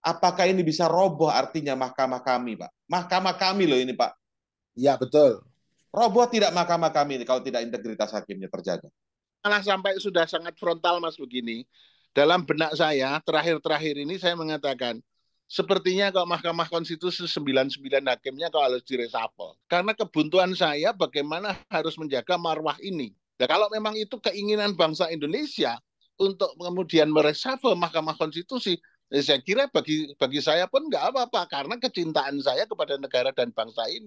Apakah ini bisa roboh artinya mahkamah kami, Pak? Mahkamah kami loh ini, Pak. Ya, betul. Roboh tidak mahkamah kami ini kalau tidak integritas hakimnya terjaga. Malah sampai sudah sangat frontal, Mas, begini. Dalam benak saya, terakhir-terakhir ini saya mengatakan, sepertinya kalau Mahkamah Konstitusi 99 hakimnya kalau harus diresapel. Karena kebuntuan saya bagaimana harus menjaga marwah ini. Nah, kalau memang itu keinginan bangsa Indonesia untuk kemudian meresapel Mahkamah Konstitusi, Eh, saya kira bagi bagi saya pun nggak apa-apa karena kecintaan saya kepada negara dan bangsa ini